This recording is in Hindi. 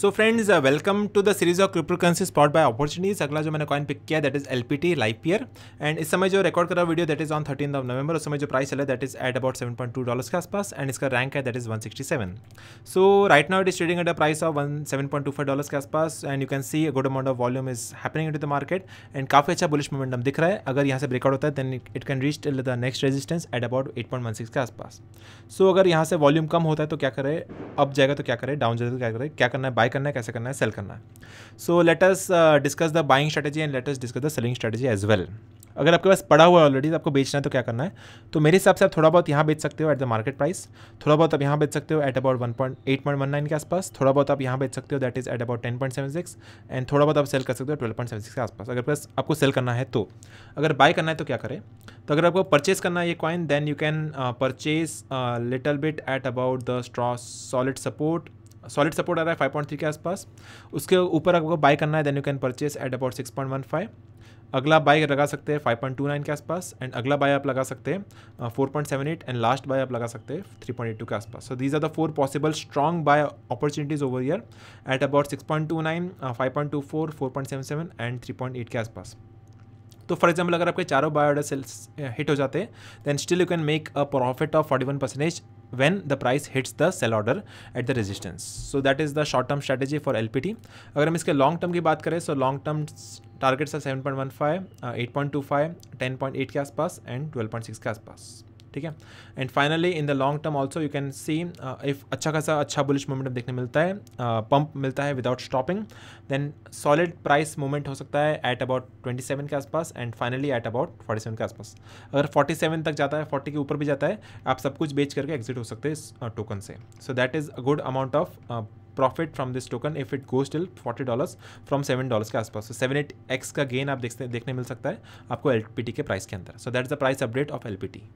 so friends welcome to the series of crypto currency spot buy opportunities अगला जो मैंने कॉइन पिक किया that is L P T Livepeer and इस समय जो रिकॉर्ड करा video that is on thirteen of November उस समय जो प्राइस है that is at about seven point two dollars के आसपास एंड इसका रैंक है that is one sixty seven so right now it is trading at a price of one seven point two five dollars के आसपास and you can see good amount of volume is happening in the market and काफी अच्छा बुलिश मोमेंटम दिख रहा है अगर यहाँ से ब्रेकआउट होता है then it can reach till the next resistance at about eight point one six के आसपास सो so, अगर यहाँ से वॉल्यूम कम होता है तो क्या करें अप जाएगा तो क्या करें डाउन जाएगा तो क्या करें क्या करना है बाय करना है कैसे करना है सेल करना है so let's discuss the buying strategy and let's discuss the selling strategy as well अगर आपके पास पड़ा हुआ है ऑलरेडी आपको बेचना है तो क्या करना है तो मेरे हिसाब से आप थोड़ा बहुत यहाँ बेच सकते हो एट द मार्केट प्राइस थोड़ा बहुत आप यहाँ बेच सकते हो at about one point eight point one nine के आसपास थोड़ा बहुत आप यहाँ बेच सकते हो that is at about ten point seven six and थोड़ा बहुत आप सेल कर सकते हो ट्वेल्व पॉइंट सेवन सिक्स के आसपास अगर पास आपको सेल करना है तो अगर बाय करना है तो क्या करें तो अगर आपको परचेज़ करना है ये coin then you can purchase little bit at about the straw solid support solid support आ रहा है फाइव पॉइंट थ्री के आसपास उसके ऊपर आपको बाय करना है then you can purchase at about six point one five अगला बाय लगा सकते हैं फाइव पॉइंट टू नाइन के आसपास एंड अगला बाय आप लगा सकते हैं four point seven eight and last buy आप लगा सकते हैं थ्री पॉइंट एट टू के आसपास so these are the four possible strong buy opportunities over here at about six point two nine five point two four four point seven seven and three point eight के आसपास तो फॉर एग्जाम्पल अगर आपके चारों बाय ऑर्डर सेल्स हिट हो जाते हैं then still you can make a profit of forty one percentage when the price hits the sell order at the resistance so that is the short term strategy for L P T अगर हम इसके लॉन्ग टर्म की बात करें so long term targets seven point one five eight point two five ten point eight के आसपास एंड ट्वेल्व पॉइंट सिक्स के आसपास ठीक है and finally in the long term also you can see if अच्छा खासा अच्छा बुलिश मोमेंटम देखने मिलता है पंप uh, मिलता है without stopping then solid price movement हो सकता है एट अबाउट ट्वेंटी सेवन के आसपास and finally at about forty seven के आसपास अगर फोर्टी सेवन तक जाता है फोर्टी के ऊपर भी जाता है आप सब कुछ बेच करके एग्जिट हो सकते हैं इस टोकन uh, से so that is a good amount of profit from this token if it goes till forty dollars from seven dollars के आसपास सेवन एट एक्स का गेन आप देखते देखने मिल सकता है आपको एल पी टी के प्राइस के अंदर so that is the price update of L P T